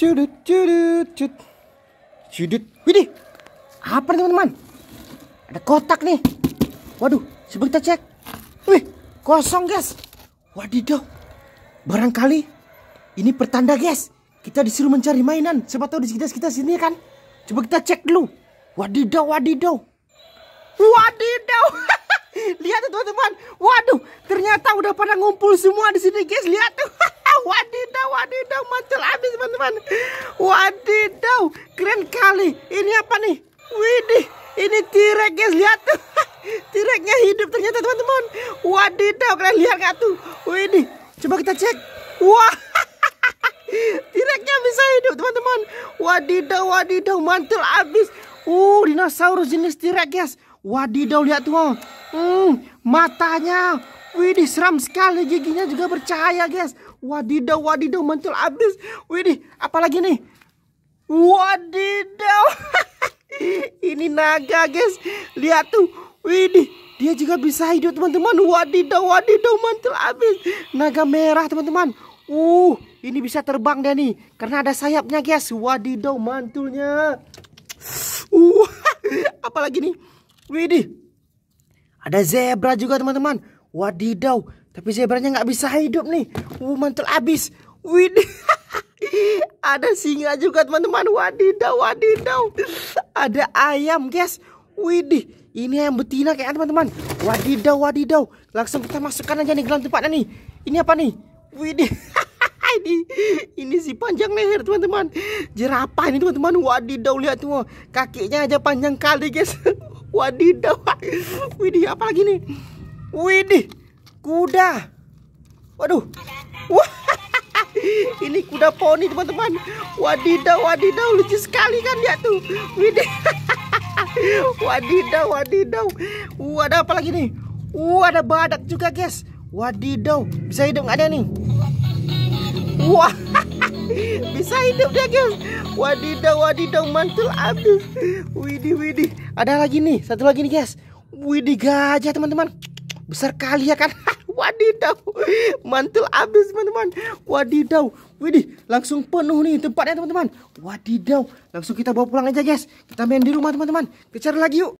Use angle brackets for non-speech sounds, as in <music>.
Cudut, cudut, cudut. Cudut. Widih. Apa nih teman-teman? Ada kotak nih. Waduh, coba kita cek. Wih, kosong guys. Wadidaw. Barangkali ini pertanda guys. Kita disuruh mencari mainan. Siapa tahu di sekitar kita sini kan. Coba kita cek dulu. Wadidaw, wadidaw. Wadidaw. <laughs> Lihat tuh teman-teman. Waduh, ternyata udah pada ngumpul semua di sini guys. Lihat tuh. <laughs> Wadidaw, wadidaw, mantel habis teman-teman. Wadidaw, keren kali. Ini apa nih? Widih, ini tirek guys, lihat tuh. <laughs> Tireknya hidup ternyata teman-teman. Wadidaw, keren lihat nggak tuh? Widih, coba kita cek. Wah, <laughs> tireknya bisa hidup teman-teman. Wadidaw, wadidaw, mantel habis. Uh, dinosaurus jenis tirek guys. Wadidaw, lihat tuh. Oh. Hmm, matanya Widih seram sekali giginya juga bercahaya guys Wadidaw, wadidaw, mantul abis. Widih, apalagi nih? Wadidaw. <laughs> Ini naga, guys. Lihat tuh. Widih, dia juga bisa hidup, teman-teman. Wadidaw, wadidaw, mantul abis. Naga merah, teman-teman. Uh, ini bisa terbang deh nih. Karena ada sayapnya, guys. Wadidaw, mantulnya. Uh, <laughs> apalagi nih? Widih. Ada zebra juga, teman-teman. Wadidaw, tapi zebranya nggak bisa hidup nih. Uh, mantul abis. Wih, <laughs> ada singa juga teman-teman. Wadidaw, wadidaw. Ada ayam, guys. Widih, ini ayam betina kayaknya teman-teman. Wadidaw, wadidaw. Langsung kita masukkan aja nih ke dalam tempatnya nih. Ini apa nih? Widih. <laughs> ini ini si panjang leher teman-teman jerapah ini teman-teman wadidaw lihat tuh kakinya aja panjang kali guys <laughs> wadidaw widih apa lagi nih Widih, kuda. Waduh. Wah. <laughs> Ini kuda poni, teman-teman. Wadidaw, wadidaw, lucu sekali kan dia tuh. Widih. <laughs> Wadidaw, wadidaw. Uh, ada apa lagi nih? Uh, ada badak juga, guys. Wadidaw, bisa hidup nggak ada nih? Wah. <laughs> Bisa hidup dia, guys. Wadidaw, wadidaw, mantul abis. Widih, widih. Ada lagi nih, satu lagi nih, guys. Widih gajah, teman-teman. Besar kali ya kan? <laughs> Wadidaw. Mantul abis teman-teman. Wadidaw. Widih, langsung penuh nih tempatnya teman-teman. Wadidaw. Langsung kita bawa pulang aja guys. Kita main di rumah teman-teman. kejar lagi yuk.